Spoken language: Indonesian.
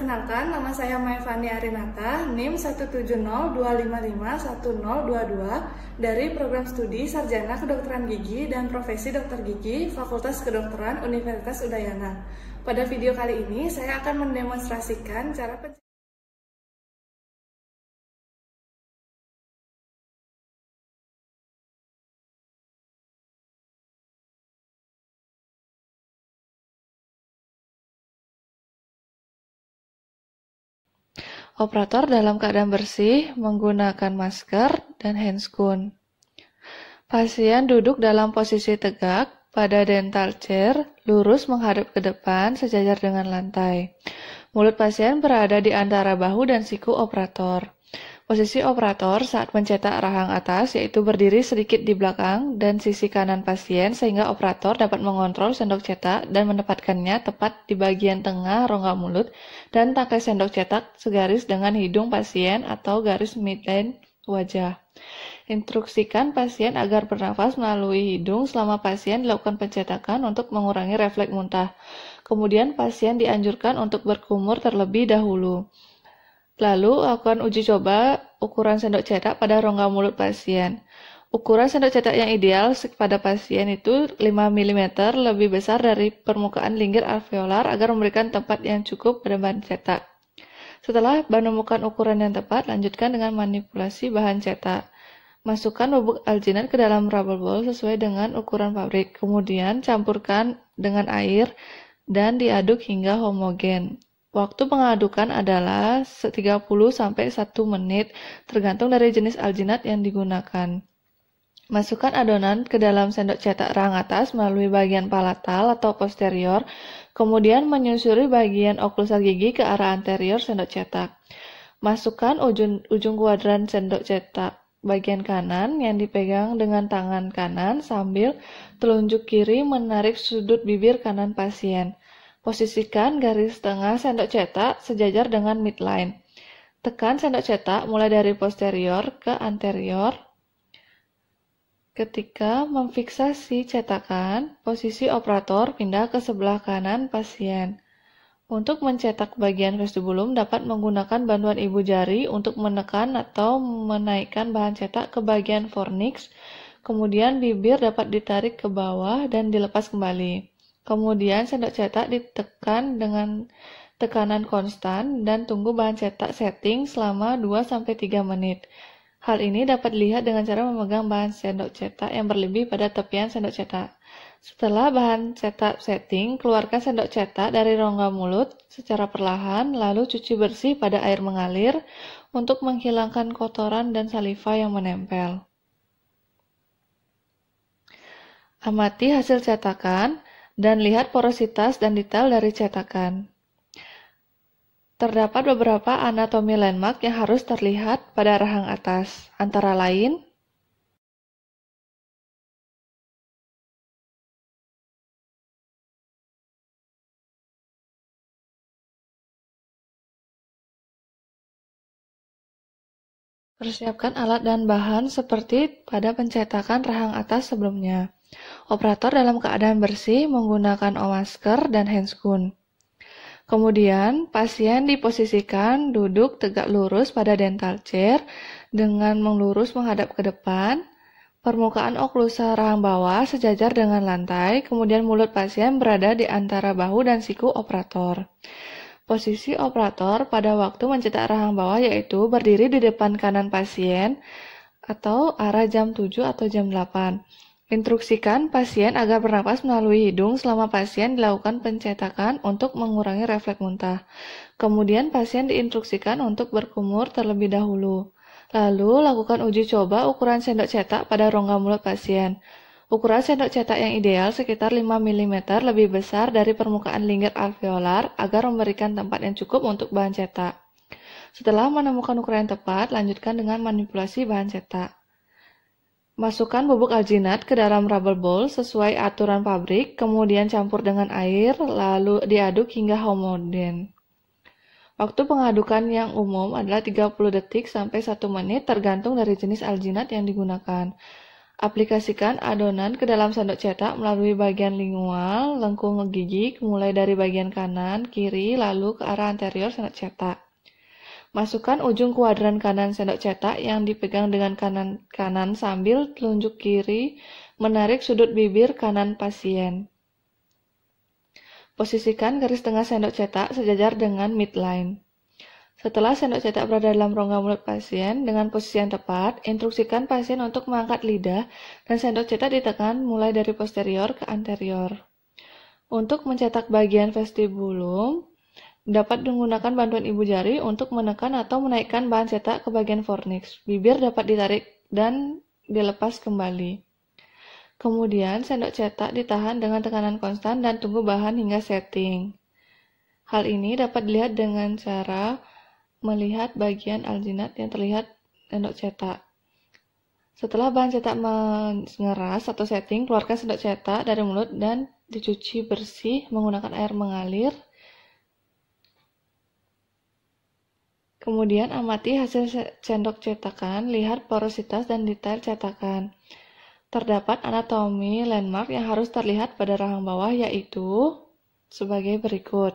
Perkenalkan, nama saya Maevani Arinata, NIM 1702551022 dari program studi Sarjana Kedokteran Gigi dan Profesi Dokter Gigi Fakultas Kedokteran Universitas Udayana. Pada video kali ini, saya akan mendemonstrasikan cara Operator dalam keadaan bersih menggunakan masker dan handscoon. Pasien duduk dalam posisi tegak pada dental chair, lurus menghadap ke depan sejajar dengan lantai. Mulut pasien berada di antara bahu dan siku operator. Posisi operator saat mencetak rahang atas yaitu berdiri sedikit di belakang dan sisi kanan pasien sehingga operator dapat mengontrol sendok cetak dan menempatkannya tepat di bagian tengah rongga mulut dan tangkai sendok cetak segaris dengan hidung pasien atau garis midline wajah. Instruksikan pasien agar bernafas melalui hidung selama pasien dilakukan pencetakan untuk mengurangi refleks muntah. Kemudian pasien dianjurkan untuk berkumur terlebih dahulu. Lalu lakukan uji coba ukuran sendok cetak pada rongga mulut pasien. Ukuran sendok cetak yang ideal pada pasien itu 5 mm lebih besar dari permukaan linggir alveolar agar memberikan tempat yang cukup pada bahan cetak. Setelah menemukan ukuran yang tepat, lanjutkan dengan manipulasi bahan cetak. Masukkan bubuk alginat ke dalam rubber bowl sesuai dengan ukuran pabrik. Kemudian campurkan dengan air dan diaduk hingga homogen. Waktu pengadukan adalah 30 sampai 1 menit tergantung dari jenis alginat yang digunakan. Masukkan adonan ke dalam sendok cetak rang atas melalui bagian palatal atau posterior kemudian menyusuri bagian oklusal gigi ke arah anterior sendok cetak. Masukkan ujung, ujung kuadran sendok cetak bagian kanan yang dipegang dengan tangan kanan sambil telunjuk kiri menarik sudut bibir kanan pasien. Posisikan garis tengah sendok cetak sejajar dengan midline. Tekan sendok cetak mulai dari posterior ke anterior Ketika memfiksasi cetakan, posisi operator pindah ke sebelah kanan pasien. Untuk mencetak bagian vestibulum dapat menggunakan bantuan ibu jari untuk menekan atau menaikkan bahan cetak ke bagian fornix, kemudian bibir dapat ditarik ke bawah dan dilepas kembali. Kemudian sendok cetak ditekan dengan tekanan konstan dan tunggu bahan cetak setting selama 2-3 menit. Hal ini dapat dilihat dengan cara memegang bahan sendok cetak yang berlebih pada tepian sendok cetak. Setelah bahan cetak setting, keluarkan sendok cetak dari rongga mulut secara perlahan, lalu cuci bersih pada air mengalir untuk menghilangkan kotoran dan saliva yang menempel. Amati hasil cetakan dan lihat porositas dan detail dari cetakan. Terdapat beberapa anatomi landmark yang harus terlihat pada rahang atas, antara lain Persiapkan alat dan bahan seperti pada pencetakan rahang atas sebelumnya. Operator dalam keadaan bersih menggunakan masker dan handscoon. Kemudian, pasien diposisikan duduk tegak lurus pada dental chair dengan melurus menghadap ke depan. Permukaan oklusa rahang bawah sejajar dengan lantai, kemudian mulut pasien berada di antara bahu dan siku operator. Posisi operator pada waktu mencetak rahang bawah yaitu berdiri di depan kanan pasien atau arah jam 7 atau jam 8 Instruksikan pasien agar bernapas melalui hidung selama pasien dilakukan pencetakan untuk mengurangi refleks muntah. Kemudian pasien diinstruksikan untuk berkumur terlebih dahulu. Lalu lakukan uji coba ukuran sendok cetak pada rongga mulut pasien. Ukuran sendok cetak yang ideal sekitar 5 mm lebih besar dari permukaan lingkar alveolar agar memberikan tempat yang cukup untuk bahan cetak. Setelah menemukan ukuran yang tepat, lanjutkan dengan manipulasi bahan cetak. Masukkan bubuk alginat ke dalam rubber bowl sesuai aturan pabrik, kemudian campur dengan air, lalu diaduk hingga homogen. Waktu pengadukan yang umum adalah 30 detik sampai 1 menit tergantung dari jenis alginat yang digunakan. Aplikasikan adonan ke dalam sendok cetak melalui bagian lingual, lengkung gigi, mulai dari bagian kanan, kiri, lalu ke arah anterior sendok cetak. Masukkan ujung kuadran kanan sendok cetak yang dipegang dengan kanan kanan sambil telunjuk kiri menarik sudut bibir kanan pasien. Posisikan garis tengah sendok cetak sejajar dengan midline. Setelah sendok cetak berada dalam rongga mulut pasien dengan posisi yang tepat, instruksikan pasien untuk mengangkat lidah dan sendok cetak ditekan mulai dari posterior ke anterior. Untuk mencetak bagian vestibulum, Dapat menggunakan bantuan ibu jari untuk menekan atau menaikkan bahan cetak ke bagian fornix. Bibir dapat ditarik dan dilepas kembali. Kemudian, sendok cetak ditahan dengan tekanan konstan dan tunggu bahan hingga setting. Hal ini dapat dilihat dengan cara melihat bagian alginat yang terlihat sendok cetak. Setelah bahan cetak mengeras atau setting, keluarkan sendok cetak dari mulut dan dicuci bersih menggunakan air mengalir Kemudian amati hasil sendok cetakan, lihat porositas dan detail cetakan. Terdapat anatomi landmark yang harus terlihat pada rahang bawah yaitu sebagai berikut.